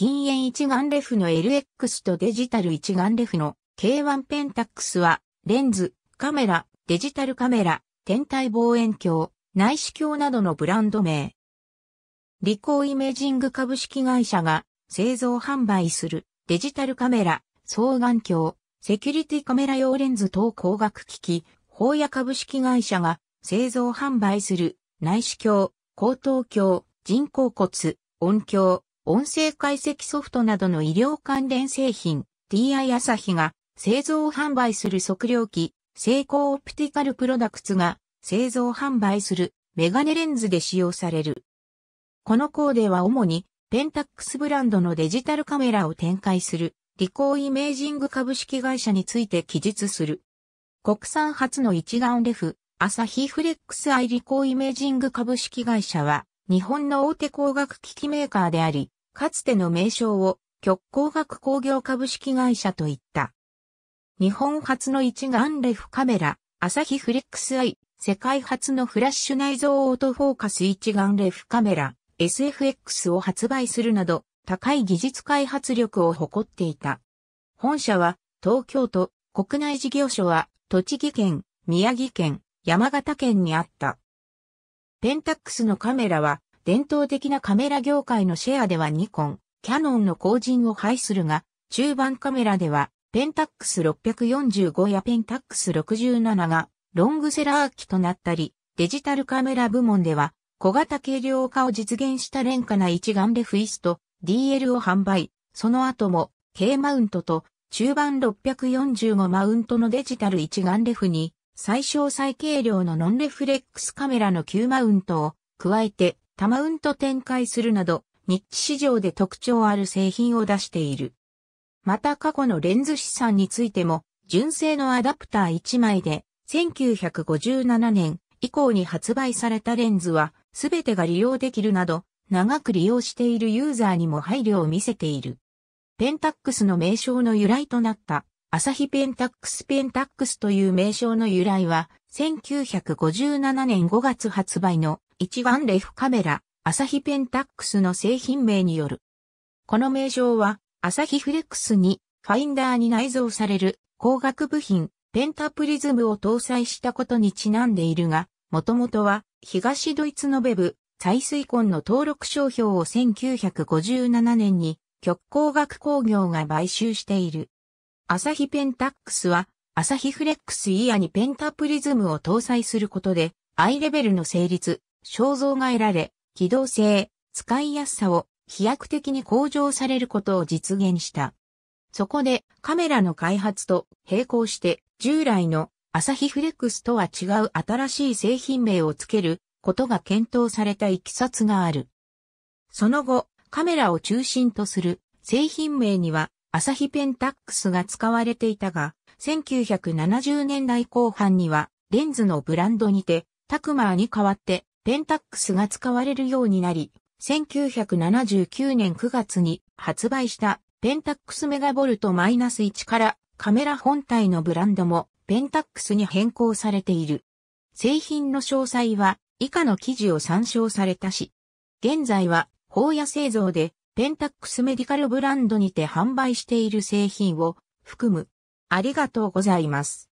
銀塩一眼レフの LX とデジタル一眼レフの K1 ペンタックスは、レンズ、カメラ、デジタルカメラ、天体望遠鏡、内視鏡などのブランド名。リコーイメージング株式会社が製造販売するデジタルカメラ、双眼鏡、セキュリティカメラ用レンズ等光学機器、法屋株式会社が製造販売する内視鏡、高等鏡、人工骨、音響、音声解析ソフトなどの医療関連製品、TI 朝日が製造販売する測量器、成功オプティカルプロダクツが製造販売するメガネレンズで使用される。このコーデは主にペンタックスブランドのデジタルカメラを展開するリコーイメージング株式会社について記述する。国産初の一眼レフ、アサヒフレックスアイリコーイメージング株式会社は日本の大手工学機器メーカーであり、かつての名称を極光学工業株式会社といった。日本初の一眼レフカメラ、朝日フレックスアイ、世界初のフラッシュ内蔵オートフォーカス一眼レフカメラ、SFX を発売するなど、高い技術開発力を誇っていた。本社は、東京都、国内事業所は、栃木県、宮城県、山形県にあった。ペンタックスのカメラは、伝統的なカメラ業界のシェアではニコン、キャノンの後陣を排するが、中盤カメラでは、ペンタックス645やペンタックス67がロングセラー機となったり、デジタルカメラ部門では、小型軽量化を実現した廉価な一眼レフイスト、DL を販売、その後も、K マウントと中盤645マウントのデジタル一眼レフに、最小最軽量のノンレフレックスカメラの9マウントを加えて、タマウント展開するなど、日ッ市場で特徴ある製品を出している。また過去のレンズ資産についても、純正のアダプター1枚で、1957年以降に発売されたレンズは、すべてが利用できるなど、長く利用しているユーザーにも配慮を見せている。ペンタックスの名称の由来となった、アサヒペンタックスペンタックスという名称の由来は、1957年5月発売の一番レフカメラ、アサヒペンタックスの製品名による。この名称は、アサヒフレックスにファインダーに内蔵される光学部品、ペンタプリズムを搭載したことにちなんでいるが、もともとは東ドイツのベブ、採水根の登録商標を1957年に極光学工業が買収している。アサヒペンタックスは、アサヒフレックスイヤにペンタプリズムを搭載することで、アイレベルの成立、肖像が得られ、機動性、使いやすさを飛躍的に向上されることを実現した。そこでカメラの開発と並行して従来のアサヒフレックスとは違う新しい製品名をつけることが検討されたいきさつがある。その後、カメラを中心とする製品名にはアサヒペンタックスが使われていたが、1970年代後半にはレンズのブランドにてタクマーに代わってペンタックスが使われるようになり、1979年9月に発売したペンタックスメガボルト -1 からカメラ本体のブランドもペンタックスに変更されている。製品の詳細は以下の記事を参照されたし、現在は法や製造でペンタックスメディカルブランドにて販売している製品を含む。ありがとうございます。